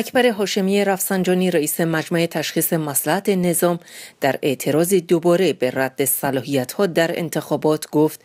اکبر هاشمی رفسنجانی رئیس مجمع تشخیص مسلحت نظام در اعتراض دوباره به رد صلاحیت ها در انتخابات گفت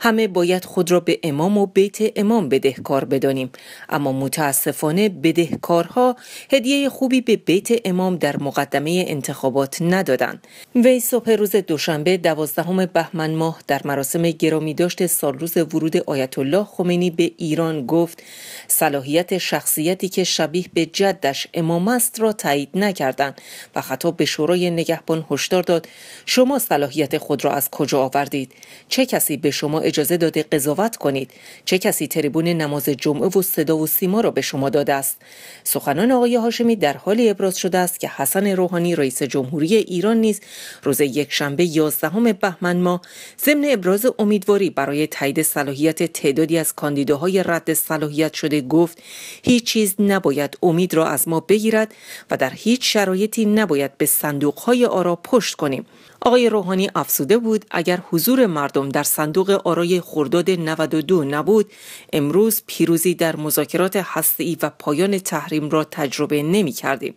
همه باید خود را به امام و بیت امام بدهکار بدانیم اما متاسفانه بدهکارها هدیه خوبی به بیت امام در مقدمه انتخابات ندادند وی صبح روز دوشنبه دوازدهم بهمن ماه در مراسم گرامی داشت روز ورود آیت الله خمینی به ایران گفت صلاحیت شخصیتی که شبیه به جد مجدش امام را تایید نکردند و خطاب به شورای نگهبان هشدار داد شما صلاحیت خود را از کجا آوردید چه کسی به شما اجازه داده قضاوت کنید چه کسی تریبون نماز جمعه و صدا و سیما را به شما داده است سخنان آقای هاشمی در حالی ابراز شده است که حسن روحانی رئیس جمهوری ایران نیز روز یکشنبه 11 بهمن ما ضمن ابراز امیدواری برای تایید صلاحیت تعدادی از کاندیداهای رد صلاحیت شده گفت هیچ چیز نباید امید را از ما بگیرد و در هیچ شرایطی نباید به صندوقهای آرا پشت کنیم آقای روحانی افسوده بود اگر حضور مردم در صندوق آرای خرداد 92 نبود امروز پیروزی در مذاکرات هسته‌ای و پایان تحریم را تجربه نمی کردیم.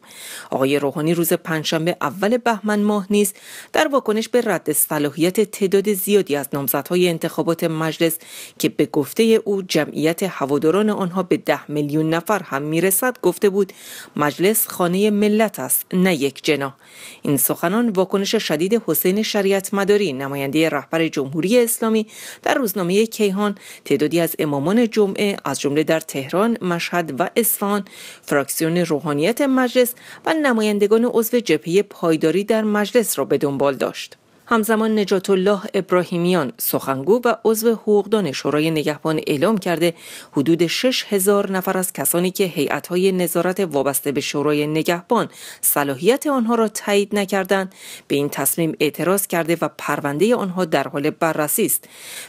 آقای روحانی روز پنجشنبه اول بهمن ماه نیز در واکنش به رد صلاحیت تعداد زیادی از نامزدهای انتخابات مجلس که به گفته او جمعیت هواداران آنها به ده میلیون نفر هم میرسد گفته بود مجلس خانه ملت است نه یک جنا این سخنان واکنش شدید حسین شریعت مداری نماینده رهبر جمهوری اسلامی در روزنامه کیهان تعدادی از امامان جمعه از جمله در تهران، مشهد و اصفهان، فراکسیون روحانیت مجلس و نمایندگان عضو جبهه پایداری در مجلس را به دنبال داشت. همزمان نجات الله ابراهیمیان سخنگو و عضو حقوقدان شورای نگهبان اعلام کرده حدود 6 هزار نفر از کسانی که هیئت‌های نظارت وابسته به شورای نگهبان صلاحیت آنها را تایید نکردند به این تصمیم اعتراض کرده و پرونده آنها در حال بررسی است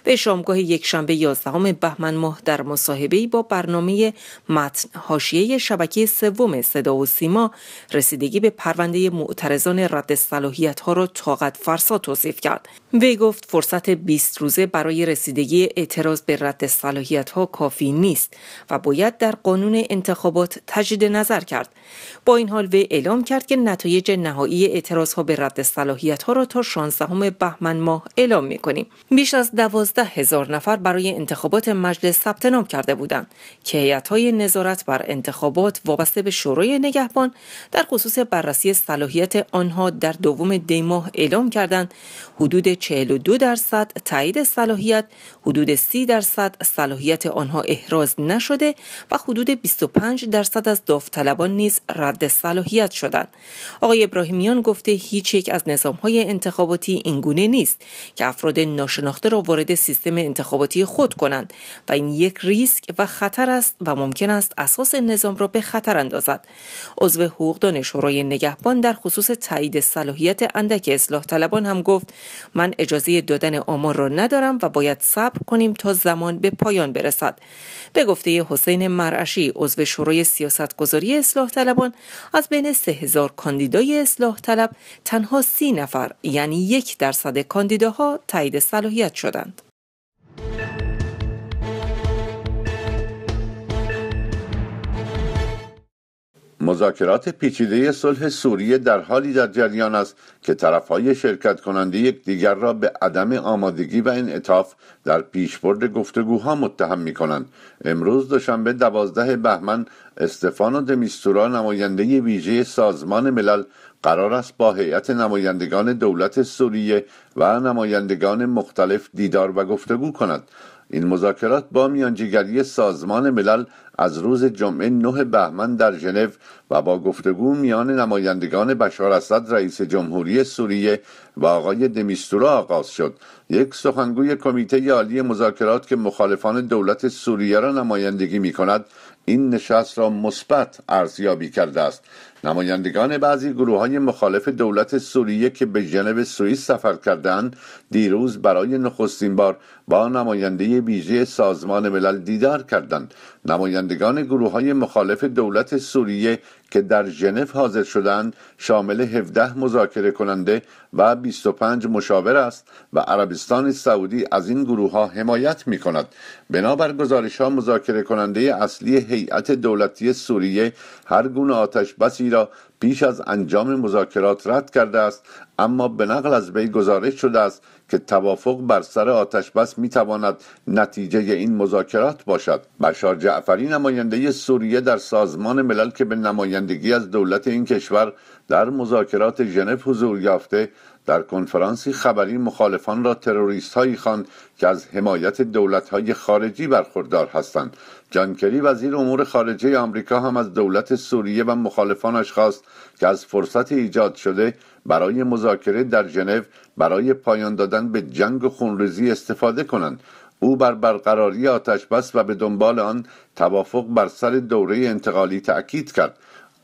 به شامگاه یکشنبه 11 بهمن ماه در مصاحبه با برنامه متن حاشیه شبکه سوم صدا و سیما رسیدگی به پرونده معترضان رد صلاحیت ها را طاقت فرسا توصیف کرد وی گفت فرصت 20 روزه برای رسیدگی اعتراض به رد صلاحیت ها کافی نیست و باید در قانون انتخابات تجدید نظر کرد با این حال وی اعلام کرد که نتایج نهایی اعتراض ها به رد صلاحیت ها را تا 16 بهمن ماه اعلام می کنیم بیش از 12 هزار نفر برای انتخابات مجلس ثبت نام کرده بودند که هیئت های نظارت بر انتخابات وابسته به شورای نگهبان در خصوص بررسی صلاحیت آنها در دوم دی اعلام کردند حدود 42 درصد تایید صلاحیت، حدود 30 درصد صلاحیت آنها احراز نشده و حدود 25 درصد از داوطلبان نیز رد صلاحیت شدند. آقای ابراهیمیان گفته هیچ یک از نظامهای انتخاباتی اینگونه نیست که افراد ناشناخته را وارد سیستم انتخاباتی خود کنند و این یک ریسک و خطر است و ممکن است اساس نظام را به خطر اندازد. عضو حقوقدان شورای نگهبان در خصوص تایید صلاحیت اندک اصلاح طلبان هم گفت من اجازه دادن آمار را ندارم و باید صبر کنیم تا زمان به پایان برسد به گفته حسین مرعشی عضو شورای سیاستگذاری اصلاح طلبان از بین هزار کاندیدای اصلاح طلب تنها سی نفر یعنی یک درصد کاندیداها تایید صلاحیت شدند مذاکرات پیچیده صلح سوریه در حالی در جریان است که طرفهای شرکت کننده یکدیگر را به عدم آمادگی و انعطاف در پیشبرد گفتگوها متهم می کنند امروز دوشنبه دوازده بهمن استفانو دمیستورا نماینده ویژه سازمان ملل قرار است با هیئت نمایندگان دولت سوریه و نمایندگان مختلف دیدار و گفتگو کند این مذاکرات با میانجیگری سازمان ملل از روز جمعه 9 بهمن در ژنو و با گفتگو میان نمایندگان بشار اسد رئیس جمهوری سوریه و آقای دمیستورا آغاز شد یک سخنگوی کمیته عالی مذاکرات که مخالفان دولت سوریه را نمایندگی می کند این نشست را مثبت ارزیابی کرده است نمایندگان بعضی گروه های مخالف دولت سوریه که به ژنو سوئیس سفر کردند دیروز برای نخستین بار با نماینده ویژه سازمان ملل دیدار کردند نمایندگان گروه های مخالف دولت سوریه که در ژنو حاضر شدند شامل 17 مذاکره کننده و 25 مشاور است و عربستان سعودی از این گروه ها حمایت می کند بنابر گزارش ها مذاکره کننده اصلی هیئت دولتی سوریه هر گونه آتش بسی را پیش از انجام مذاکرات رد کرده است اما به نقل از وی گزارش شده است که توافق بر سر آتش بس می تواند نتیجه این مذاکرات باشد بشار جعفری نماینده سوریه در سازمان ملل که به نمایندگی از دولت این کشور در مذاکرات ژنو حضور یافته در کنفرانسی خبری مخالفان را تروریست هایی خواند که از حمایت دولت های خارجی برخوردار هستند جان کری وزیر امور خارجه آمریکا هم از دولت سوریه و مخالفانش خواست که از فرصت ایجاد شده برای مذاکره در ژنو برای پایان دادن به جنگ و خونریزی استفاده کنند او بر برقراری آتش بس و به دنبال آن توافق بر سر دوره انتقالی تأکید کرد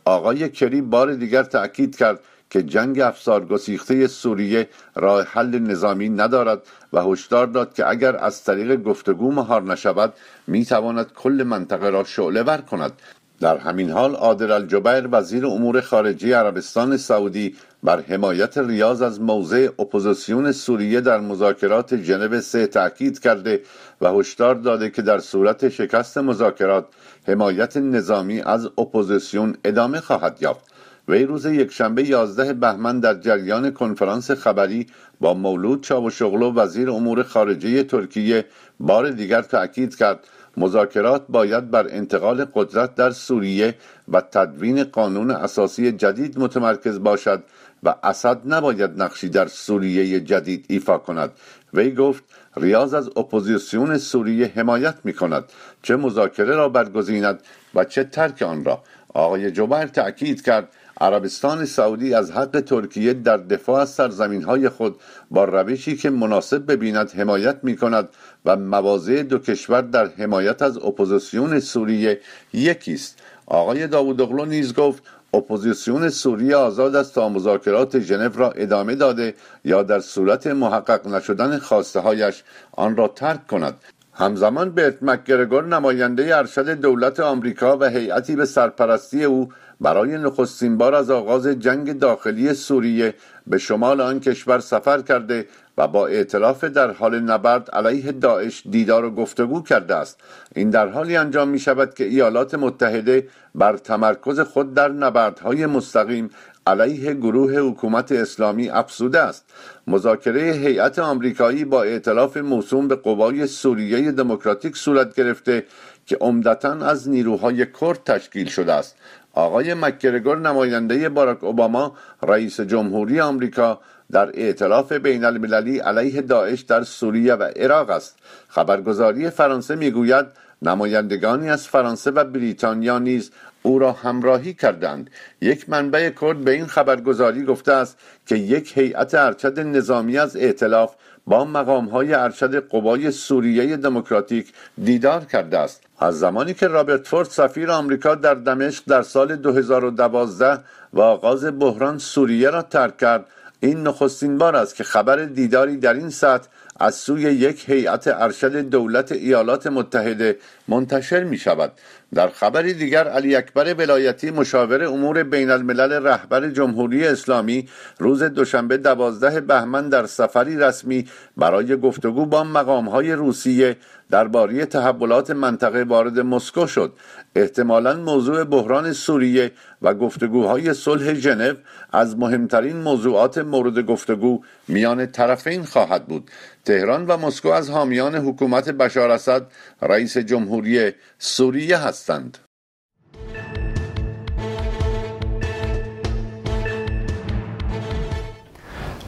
آقای کری بار دیگر تأکید کرد که جنگ افسار گسیخته سوریه راه حل نظامی ندارد و هشدار داد که اگر از طریق گفتگو مهار نشود میتواند کل منطقه را شعله ور کند در همین حال عادل الجبیر وزیر امور خارجه عربستان سعودی بر حمایت ریاض از موضع اپوزیسیون سوریه در مذاکرات ژنو سه تاکید کرده و هشدار داده که در صورت شکست مذاکرات حمایت نظامی از اپوزیسیون ادامه خواهد یافت وی روز یکشنبه 11 بهمن در جریان کنفرانس خبری با مولود چاوشغلو وزیر امور خارجه ترکیه بار دیگر تأکید کرد مذاکرات باید بر انتقال قدرت در سوریه و تدوین قانون اساسی جدید متمرکز باشد و اسد نباید نقشی در سوریه جدید ایفا کند وی گفت ریاض از اپوزیسیون سوریه حمایت می کند چه مذاکره را برگزیند و چه ترک آن را آقای جبر تأکید کرد عربستان سعودی از حق ترکیه در دفاع از های خود با روشی که مناسب ببیند حمایت می کند و مواضع دو کشور در حمایت از اپوزیسیون سوریه یکی است آقای اغلو نیز گفت اپوزیسیون سوریه آزاد است تا مذاکرات ژنو را ادامه داده یا در صورت محقق نشدن خواسته هایش آن را ترک کند همزمان برت مکگرگور نماینده ارشد دولت آمریکا و هیئتی به سرپرستی او برای نخستین بار از آغاز جنگ داخلی سوریه به شمال آن کشور سفر کرده و با اعتلاف در حال نبرد علیه داعش دیدار و گفتگو کرده است این در حالی انجام می شود که ایالات متحده بر تمرکز خود در نبردهای مستقیم علیه گروه حکومت اسلامی افسوده است مذاکره هیئت آمریکایی با ائتلاف موسوم به قوای سوریه دموکراتیک صورت گرفته که عمدتا از نیروهای کرد تشکیل شده است آقای مکگرگور نماینده باراک اوباما رئیس جمهوری آمریکا در اعتلاف بین المللی علیه داعش در سوریه و عراق است خبرگزاری فرانسه میگوید نمایندگانی از فرانسه و بریتانیا نیز او را همراهی کردند یک منبع کرد به این خبرگزاری گفته است که یک هیئت ارشد نظامی از ائتلاف با مقام های ارشد قبای سوریه دموکراتیک دیدار کرده است از زمانی که رابرت فورد سفیر آمریکا در دمشق در سال 2012 و آغاز بحران سوریه را ترک کرد این نخستین بار است که خبر دیداری در این سطح از سوی یک هیئت ارشد دولت ایالات متحده منتشر می شود در خبری دیگر علی اکبر ولایتی مشاور امور بین الملل رهبر جمهوری اسلامی روز دوشنبه دوازده بهمن در سفری رسمی برای گفتگو با های روسیه درباره تحولات منطقه وارد مسکو شد احتمالا موضوع بحران سوریه و گفتگوهای صلح ژنو از مهمترین موضوعات مورد گفتگو میان طرفین خواهد بود تهران و مسکو از حامیان حکومت بشار اسد رئیس جمهوری سوریه هستند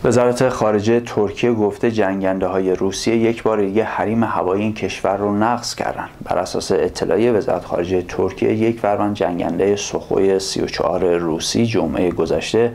وزارت خارجه ترکیه گفته جنگنده های روسیه یک بار دیگه حریم هوایی این کشور رو نقض کردن بر اساس اطلاعی وزارت خارجه ترکیه یک فروند جنگنده سخوی 34 روسی جمعه گذشته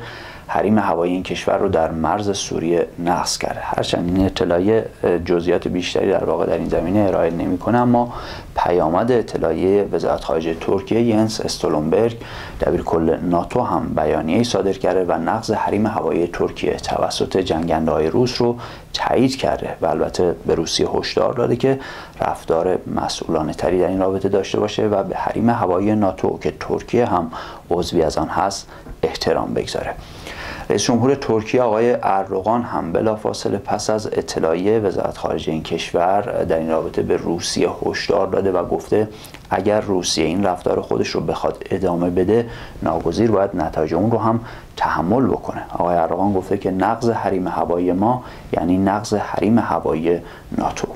حریم هوایی این کشور رو در مرز سوریه نقض کرده هرچند این اطلاعی جزئیات بیشتری در واقع در این زمینه ارائه نمیکنه اما پیامد اطلاعیه وزارت خارجه ترکیه ینس استولنبرگ دبیر کل ناتو هم بیانیه صادر کرده و نقض حریم هوایی ترکیه توسط جنگنده های روس رو تایید کرده و البته به روسیه هشدار داده که رفتار مسئولانه تری در این رابطه داشته باشه و به حریم هوایی ناتو که ترکیه هم عضوی از آن هست احترام بگذاره رئیس جمهور ترکیه آقای اردوغان هم بلافاصله پس از اطلاعیه وزارت خارجه این کشور در این رابطه به روسیه هشدار داده و گفته اگر روسیه این رفتار خودش رو بخواد ادامه بده ناگزیر باید نتایج اون رو هم تحمل بکنه آقای اردوغان گفته که نقض حریم هوایی ما یعنی نقض حریم هوایی ناتو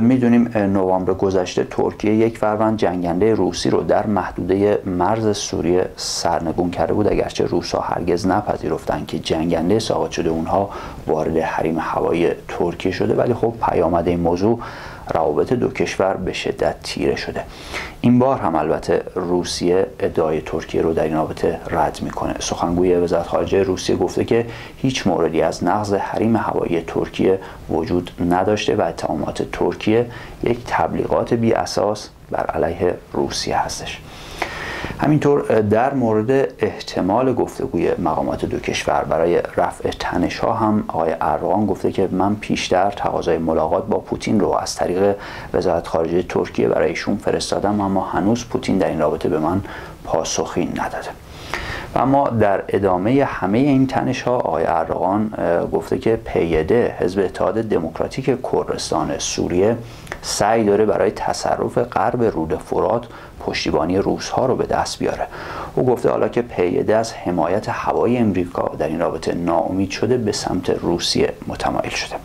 میدونیم نوامبر گذشته ترکیه یک فروند جنگنده روسی رو در محدوده مرز سوریه سرنگون کرده بود اگرچه روسا هرگز نپذیرفتند که جنگنده ساقط شده اونها وارد حریم هوایی ترکیه شده ولی خب پیامد این موضوع روابط دو کشور به شدت تیره شده این بار هم البته روسیه ادعای ترکیه رو در این رابطه رد میکنه سخنگوی وزارت خارجه روسیه گفته که هیچ موردی از نقض حریم هوایی ترکیه وجود نداشته و اتهامات ترکیه یک تبلیغات بی اساس بر علیه روسیه هستش همینطور در مورد احتمال گفتگوی مقامات دو کشور برای رفع تنش ها هم آقای ارغان گفته که من پیشتر تقاضای ملاقات با پوتین رو از طریق وزارت خارجه ترکیه برایشون فرستادم اما هنوز پوتین در این رابطه به من پاسخی نداده و اما در ادامه همه این تنش ها آقای ارغان گفته که پیده حزب اتحاد دموکراتیک کردستان سوریه سعی داره برای تصرف غرب رود فرات پشتیبانی روس ها رو به دست بیاره او گفته حالا که پیده از حمایت هوای امریکا در این رابطه ناامید شده به سمت روسیه متمایل شده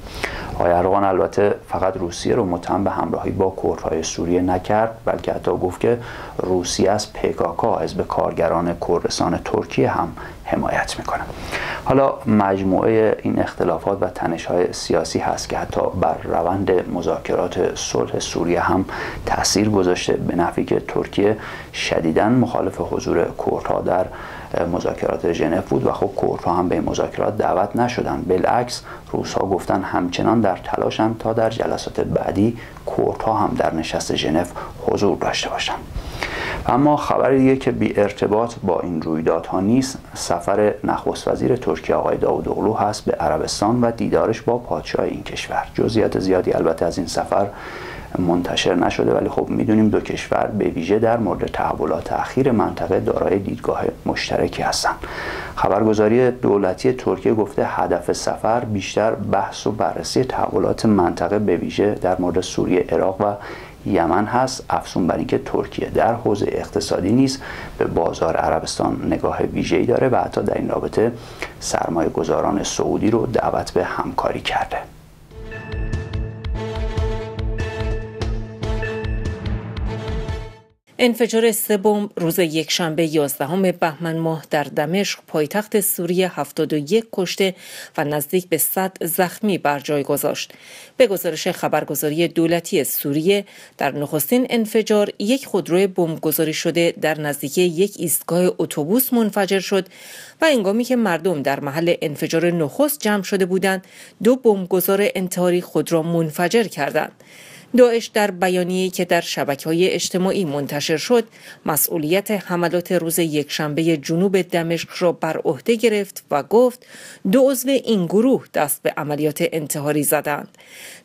آقای اردوغان البته فقط روسیه رو متهم به همراهی با کردهای سوریه نکرد بلکه حتی گفت که روسیه از پکاکا به کارگران کردستان ترکیه هم حمایت میکنم حالا مجموعه این اختلافات و تنش های سیاسی هست که حتی بر روند مذاکرات صلح سوریه هم تاثیر گذاشته به نفعی که ترکیه شدیدا مخالف حضور کردها در مذاکرات ژنو بود و خب کورتا هم به مذاکرات دعوت نشدن بالعکس روس ها گفتن همچنان در تلاشن تا در جلسات بعدی کورتا هم در نشست ژنو حضور داشته باشند اما خبر دیگه که بی ارتباط با این رویدادها نیست سفر نخست وزیر ترکیه آقای اغلو هست به عربستان و دیدارش با پادشاه این کشور جزئیات زیادی البته از این سفر منتشر نشده ولی خب میدونیم دو کشور به ویژه در مورد تحولات اخیر منطقه دارای دیدگاه مشترکی هستند خبرگزاری دولتی ترکیه گفته هدف سفر بیشتر بحث و بررسی تحولات منطقه به ویژه در مورد سوریه عراق و یمن هست افزون بر اینکه ترکیه در حوزه اقتصادی نیز به بازار عربستان نگاه ویژه‌ای داره و حتی در این رابطه سرمایه گذاران سعودی رو دعوت به همکاری کرده انفجار سه بمب روز یکشنبه 11 بهمن ماه در دمشق پایتخت سوریه 71 کشته و نزدیک به 100 زخمی بر جای گذاشت. به گزارش خبرگزاری دولتی سوریه در نخستین انفجار یک خودرو بمبگذاری شده در نزدیکی یک ایستگاه اتوبوس منفجر شد و انگامی که مردم در محل انفجار نخست جمع شده بودند دو بمبگذار انتحاری خود را منفجر کردند. داعش در بیانیه‌ای که در های اجتماعی منتشر شد مسئولیت حملات روز یکشنبه جنوب دمشق را بر عهده گرفت و گفت دو عضو این گروه دست به عملیات انتحاری زدند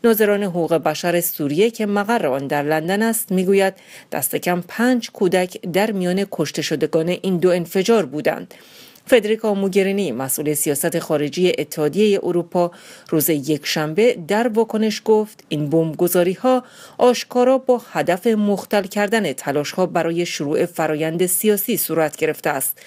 ناظران حقوق بشر سوریه که مقر آن در لندن است میگوید دست کم پنج کودک در میان کشته شدگان این دو انفجار بودند فدریکا موگرینی مسئول سیاست خارجی اتحادیه اروپا روز یکشنبه در واکنش گفت این بمبگذاری ها آشکارا با هدف مختل کردن تلاش ها برای شروع فرایند سیاسی صورت گرفته است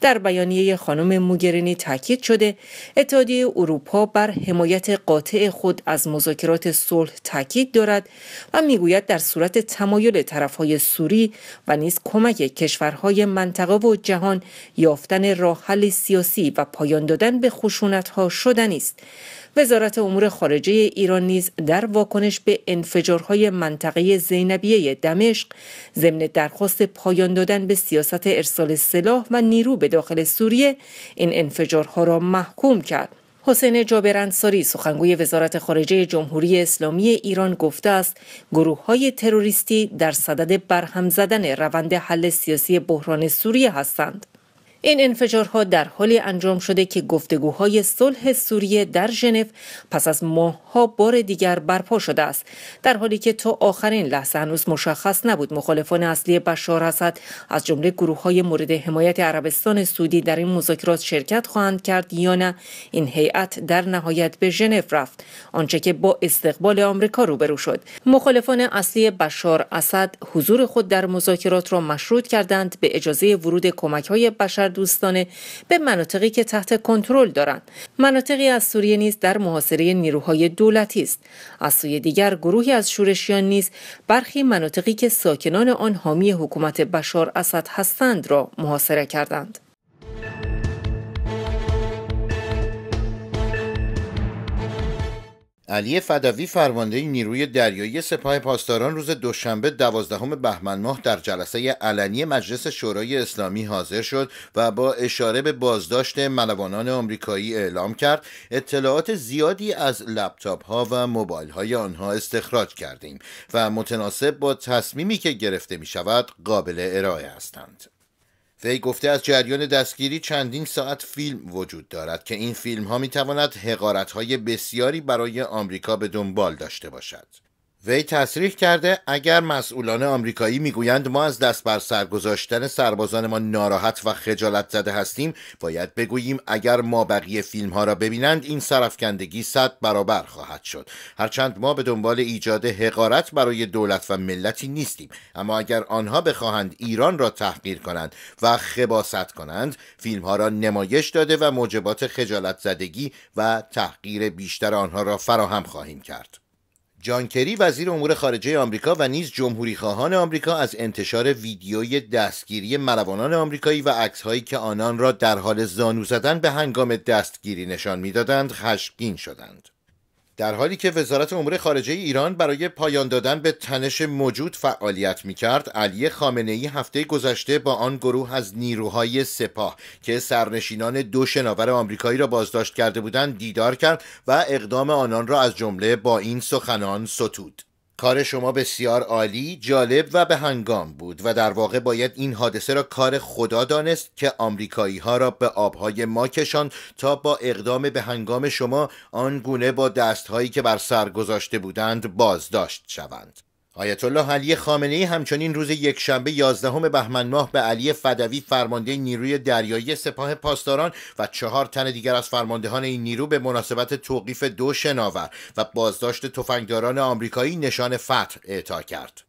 در بیانیه خانم موگرینی تاکید شده اتحادیه اروپا بر حمایت قاطع خود از مذاکرات صلح تاکید دارد و میگوید در صورت تمایل طرفهای سوری و نیز کمک کشورهای منطقه و جهان یافتن راه حل سیاسی و پایان دادن به ها شدنی است وزارت امور خارجه ایران نیز در واکنش به انفجارهای منطقه زینبیه دمشق ضمن درخواست پایان دادن به سیاست ارسال سلاح و نیرو به داخل سوریه این انفجارها را محکوم کرد حسین جابر انصاری سخنگوی وزارت خارجه جمهوری اسلامی ایران گفته است گروه های تروریستی در صدد برهم زدن روند حل سیاسی بحران سوریه هستند این انفجارها در حالی انجام شده که گفتگوهای صلح سوریه در ژنو پس از ماهها بار دیگر برپا شده است در حالی که تا آخرین لحظه هنوز مشخص نبود مخالفان اصلی بشار اسد از جمله گروههای مورد حمایت عربستان سعودی در این مذاکرات شرکت خواهند کرد یا نه این هیئت در نهایت به ژنو رفت آنچه که با استقبال آمریکا روبرو شد مخالفان اصلی بشار اسد حضور خود در مذاکرات را مشروط کردند به اجازه ورود کمکهای بشر دوستانه به مناطقی که تحت کنترل دارند مناطقی از سوریه نیز در محاصره نیروهای دولتی است از سوی دیگر گروهی از شورشیان نیز برخی مناطقی که ساکنان آن حامی حکومت بشار اسد هستند را محاصره کردند علی فدوی فرمانده نیروی دریایی سپاه پاسداران روز دوشنبه دوازدهم بهمن ماه در جلسه علنی مجلس شورای اسلامی حاضر شد و با اشاره به بازداشت ملوانان آمریکایی اعلام کرد اطلاعات زیادی از لپتاپ ها و موبایل های آنها استخراج کردیم و متناسب با تصمیمی که گرفته می شود قابل ارائه هستند. وی گفته از جریان دستگیری چندین ساعت فیلم وجود دارد که این فیلم ها می تواند حقارت های بسیاری برای آمریکا به دنبال داشته باشد وی تصریح کرده اگر مسئولان آمریکایی میگویند ما از دست بر سرگذاشتن سربازان ما ناراحت و خجالت زده هستیم باید بگوییم اگر ما بقیه فیلم ها را ببینند این سرفکندگی صد برابر خواهد شد هرچند ما به دنبال ایجاد حقارت برای دولت و ملتی نیستیم اما اگر آنها بخواهند ایران را تحقیر کنند و خباست کنند فیلم ها را نمایش داده و موجبات خجالت زدگی و تحقیر بیشتر آنها را فراهم خواهیم کرد جان کری وزیر امور خارجه آمریکا و نیز جمهوری خواهان آمریکا از انتشار ویدیوی دستگیری ملوانان آمریکایی و عکسهایی که آنان را در حال زانو زدن به هنگام دستگیری نشان میدادند خشمگین شدند در حالی که وزارت امور خارجه ایران برای پایان دادن به تنش موجود فعالیت می کرد علی خامنه ای هفته گذشته با آن گروه از نیروهای سپاه که سرنشینان دو شناور آمریکایی را بازداشت کرده بودند دیدار کرد و اقدام آنان را از جمله با این سخنان ستود کار شما بسیار عالی، جالب و به هنگام بود و در واقع باید این حادثه را کار خدا دانست که آمریکایی ها را به آبهای ما کشاند تا با اقدام به هنگام شما آن گونه با دستهایی که بر سر گذاشته بودند بازداشت شوند. آیت الله علی خامنه ای همچنین روز یکشنبه 11 بهمن ماه به علی فدوی فرمانده نیروی دریایی سپاه پاسداران و چهار تن دیگر از فرماندهان این نیرو به مناسبت توقیف دو شناور و بازداشت تفنگداران آمریکایی نشان فتح اعطا کرد.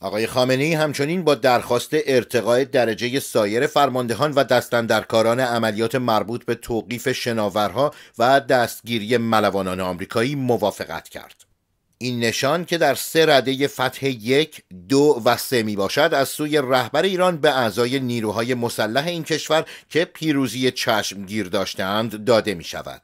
آقای خامنه ای همچنین با درخواست ارتقاء درجه سایر فرماندهان و دستندرکاران عملیات مربوط به توقیف شناورها و دستگیری ملوانان آمریکایی موافقت کرد. این نشان که در سه رده فتح یک، دو و سه می باشد از سوی رهبر ایران به اعضای نیروهای مسلح این کشور که پیروزی چشمگیر داشتند داده می شود.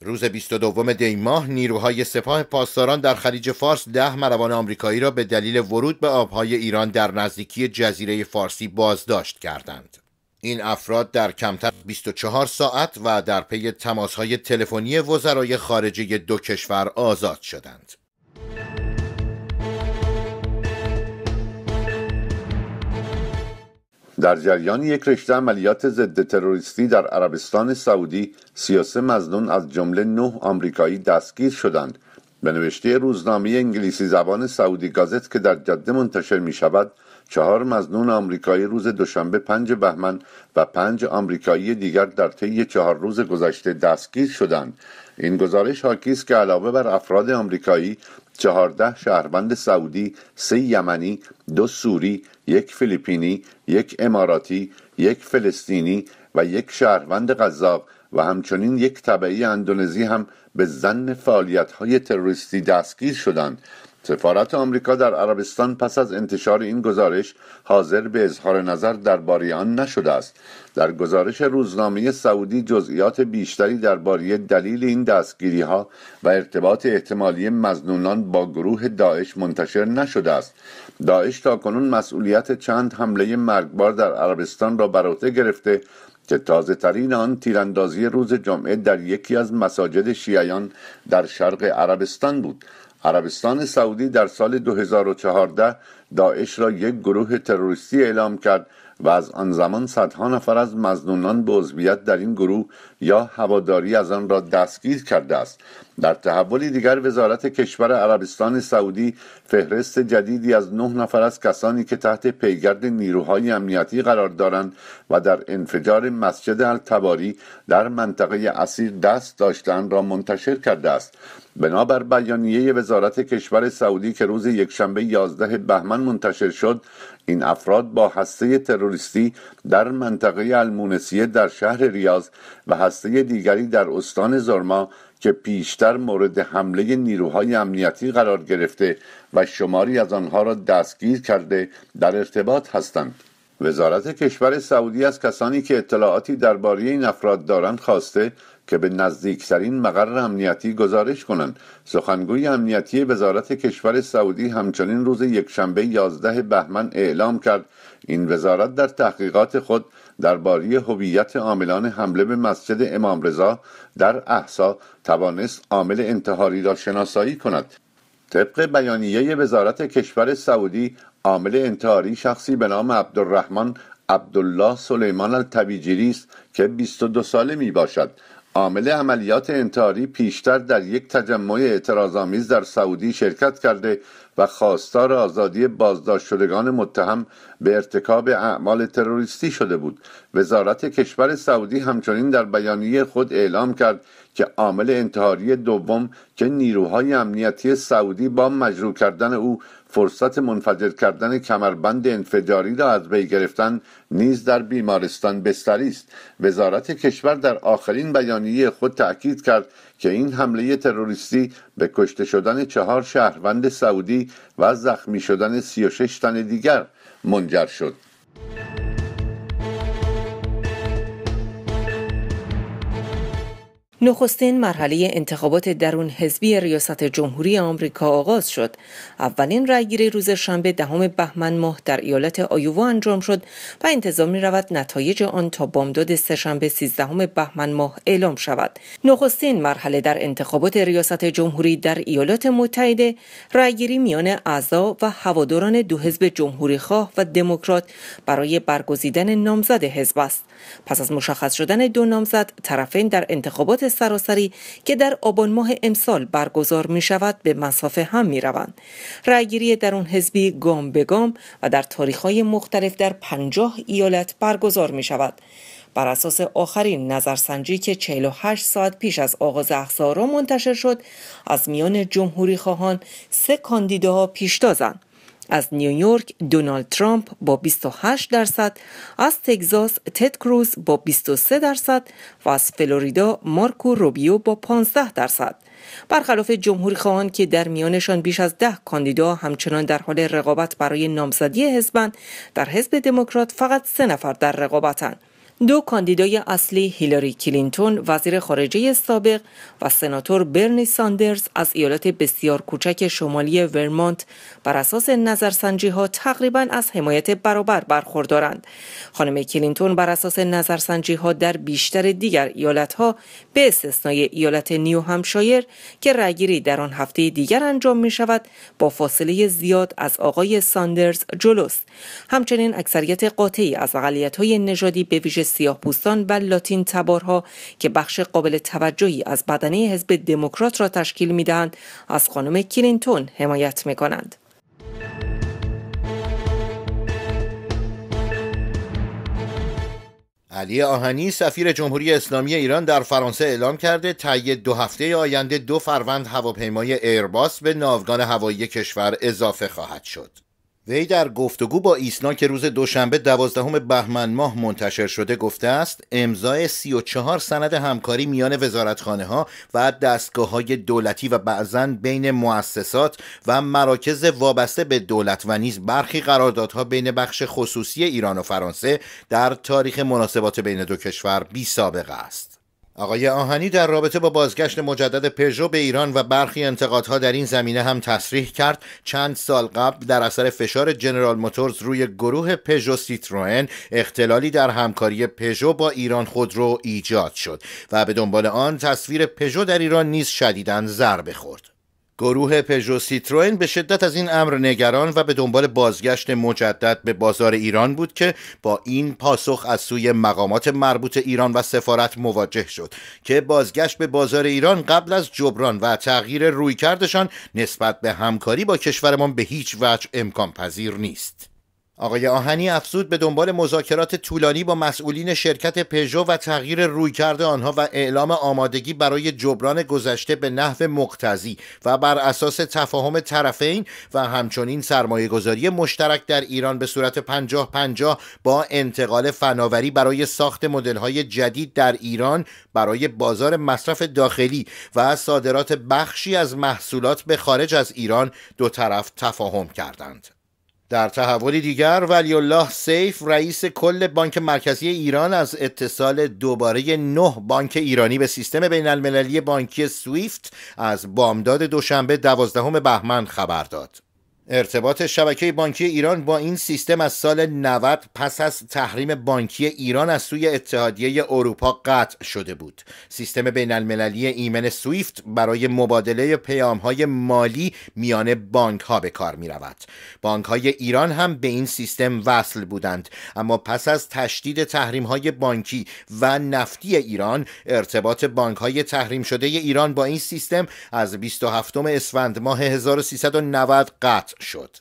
روز 22 دی ماه نیروهای سپاه پاسداران در خلیج فارس ده مروان آمریکایی را به دلیل ورود به آبهای ایران در نزدیکی جزیره فارسی بازداشت کردند. این افراد در کمتر 24 ساعت و در پی تماسهای تلفنی وزرای خارجه دو کشور آزاد شدند. در جریان یک رشته عملیات ضد تروریستی در عربستان سعودی سیاسه مزنون از جمله 9 آمریکایی دستگیر شدند به نوشته روزنامه انگلیسی زبان سعودی گازت که در جده منتشر می شود چهار مزنون آمریکایی روز دوشنبه پنج بهمن و پنج آمریکایی دیگر در طی چهار روز گذشته دستگیر شدند این گزارش حاکی است که علاوه بر افراد آمریکایی چهارده شهروند سعودی سه یمنی دو سوری یک فیلیپینی یک اماراتی یک فلسطینی و یک شهروند قذاق و همچنین یک طبعی اندونزی هم به زن فعالیت های تروریستی دستگیر شدند سفارت آمریکا در عربستان پس از انتشار این گزارش حاضر به اظهار نظر درباره آن نشده است در گزارش روزنامه سعودی جزئیات بیشتری درباره دلیل این دستگیری ها و ارتباط احتمالی مزنونان با گروه داعش منتشر نشده است داعش تاکنون مسئولیت چند حمله مرگبار در عربستان را بر عهده گرفته که تازه ترین آن تیراندازی روز جمعه در یکی از مساجد شیعیان در شرق عربستان بود عربستان سعودی در سال 2014 داعش را یک گروه تروریستی اعلام کرد و از آن زمان صدها نفر از مزنونان به عضویت در این گروه یا هواداری از آن را دستگیر کرده است در تحولی دیگر وزارت کشور عربستان سعودی فهرست جدیدی از نه نفر از کسانی که تحت پیگرد نیروهای امنیتی قرار دارند و در انفجار مسجد التباری در منطقه اسیر دست داشتن را منتشر کرده است بنابر بیانیه وزارت کشور سعودی که روز یکشنبه 11 بهمن منتشر شد این افراد با هسته تروریستی در منطقه المونسیه در شهر ریاض و دسته دیگری در استان زرما که پیشتر مورد حمله نیروهای امنیتی قرار گرفته و شماری از آنها را دستگیر کرده در ارتباط هستند وزارت کشور سعودی از کسانی که اطلاعاتی درباره این افراد دارند خواسته که به نزدیکترین مقر امنیتی گزارش کنند سخنگوی امنیتی وزارت کشور سعودی همچنین روز یکشنبه 11 بهمن اعلام کرد این وزارت در تحقیقات خود درباره هویت عاملان حمله به مسجد امام رضا در احسا توانست عامل انتحاری را شناسایی کند طبق بیانیه وزارت کشور سعودی عامل انتحاری شخصی به نام عبدالرحمن عبدالله سلیمان التبیجیری است که 22 ساله می باشد عامل عملیات انتحاری پیشتر در یک تجمع اعتراضآمیز در سعودی شرکت کرده و خواستار آزادی بازداشت شدگان متهم به ارتکاب اعمال تروریستی شده بود وزارت کشور سعودی همچنین در بیانیه خود اعلام کرد که عامل انتحاری دوم که نیروهای امنیتی سعودی با مجروع کردن او فرصت منفجر کردن کمربند انفجاری را از بی گرفتن نیز در بیمارستان بستری است وزارت کشور در آخرین بیانیه خود تاکید کرد که این حمله تروریستی به کشته شدن چهار شهروند سعودی و زخمی شدن 36 تن دیگر منجر شد نخستین مرحله انتخابات درون حزبی ریاست جمهوری آمریکا آغاز شد. اولین رأیگیری روز شنبه دهم بهمن ماه در ایالت آیووا انجام شد و انتظار می رود نتایج آن تا بامداد سهشنبه 13 بهمن ماه اعلام شود. نخستین مرحله در انتخابات ریاست جمهوری در ایالات متحده رأیگیری میان اعضا و هواداران دو حزب جمهوری خواه و دموکرات برای برگزیدن نامزد حزب است. پس از مشخص شدن دو نامزد، طرفین در انتخابات سراسری که در آبان ماه امسال برگزار می شود به مسافه هم می روند. رأیگیری در اون حزبی گام به گام و در تاریخ مختلف در پنجاه ایالت برگزار می شود. بر اساس آخرین نظرسنجی که 48 ساعت پیش از آغاز را منتشر شد از میان جمهوری خواهان سه کاندیداها پیشتازند از نیویورک دونالد ترامپ با 28 درصد، از تگزاس تد کروز با 23 درصد و از فلوریدا مارکو روبیو با 15 درصد. برخلاف جمهوری خوان که در میانشان بیش از ده کاندیدا همچنان در حال رقابت برای نامزدی حزبند در حزب دموکرات فقط سه نفر در رقابتند دو کاندیدای اصلی هیلاری کلینتون وزیر خارجه سابق و سناتور برنی ساندرز از ایالت بسیار کوچک شمالی ورمونت بر اساس نظرسنجی ها تقریبا از حمایت برابر برخوردارند. خانم کلینتون بر اساس نظرسنجی ها در بیشتر دیگر ایالت ها به استثنای ایالت نیو همشایر که رأیگیری در آن هفته دیگر انجام می شود با فاصله زیاد از آقای ساندرز جلوست. همچنین اکثریت قاطعی از اقلیت های نژادی به ویژه سیاه پوستان و لاتین تبارها که بخش قابل توجهی از بدنه حزب دموکرات را تشکیل میدهند از خانم کلینتون حمایت می کنند. علی آهنی سفیر جمهوری اسلامی ایران در فرانسه اعلام کرده طی دو هفته آینده دو فروند هواپیمای ایرباس به ناوگان هوایی کشور اضافه خواهد شد. وی در گفتگو با ایسنا که روز دوشنبه دوازدهم بهمن ماه منتشر شده گفته است امضای 34 سند همکاری میان وزارتخانه ها و دستگاه های دولتی و بعضا بین مؤسسات و مراکز وابسته به دولت و نیز برخی قراردادها بین بخش خصوصی ایران و فرانسه در تاریخ مناسبات بین دو کشور بی سابقه است آقای آهنی در رابطه با بازگشت مجدد پژو به ایران و برخی انتقادها در این زمینه هم تصریح کرد چند سال قبل در اثر فشار جنرال موتورز روی گروه پژو سیتروئن اختلالی در همکاری پژو با ایران خودرو ایجاد شد و به دنبال آن تصویر پژو در ایران نیز شدیداً ضربه خورد گروه پژو سیتروئن به شدت از این امر نگران و به دنبال بازگشت مجدد به بازار ایران بود که با این پاسخ از سوی مقامات مربوط ایران و سفارت مواجه شد که بازگشت به بازار ایران قبل از جبران و تغییر رویکردشان نسبت به همکاری با کشورمان به هیچ وجه امکان پذیر نیست. آقای آهنی افزود به دنبال مذاکرات طولانی با مسئولین شرکت پژو و تغییر رویکرد آنها و اعلام آمادگی برای جبران گذشته به نحو مقتضی و بر اساس تفاهم طرفین و همچنین سرمایه گذاری مشترک در ایران به صورت پنجاه پنجاه با انتقال فناوری برای ساخت مدل‌های جدید در ایران برای بازار مصرف داخلی و صادرات بخشی از محصولات به خارج از ایران دو طرف تفاهم کردند. در تحولی دیگر ولی الله سیف رئیس کل بانک مرکزی ایران از اتصال دوباره نه بانک ایرانی به سیستم بین المللی بانکی سویفت از بامداد دوشنبه دوازدهم بهمن خبر داد. ارتباط شبکه بانکی ایران با این سیستم از سال 90 پس از تحریم بانکی ایران از سوی اتحادیه اروپا قطع شده بود. سیستم بین المللی ایمن سویفت برای مبادله پیام های مالی میان بانک ها به کار می رود. بانک های ایران هم به این سیستم وصل بودند اما پس از تشدید تحریم های بانکی و نفتی ایران ارتباط بانک های تحریم شده ایران با این سیستم از 27 اسفند ماه 1390 قطع شد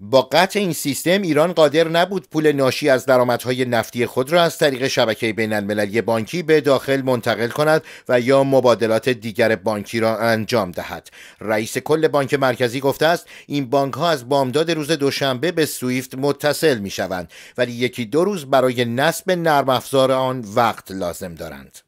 با قطع این سیستم ایران قادر نبود پول ناشی از درآمدهای نفتی خود را از طریق شبکه بین المللی بانکی به داخل منتقل کند و یا مبادلات دیگر بانکی را انجام دهد. رئیس کل بانک مرکزی گفته است این بانک ها از بامداد روز دوشنبه به سویفت متصل می شوند ولی یکی دو روز برای نصب نرم افزار آن وقت لازم دارند.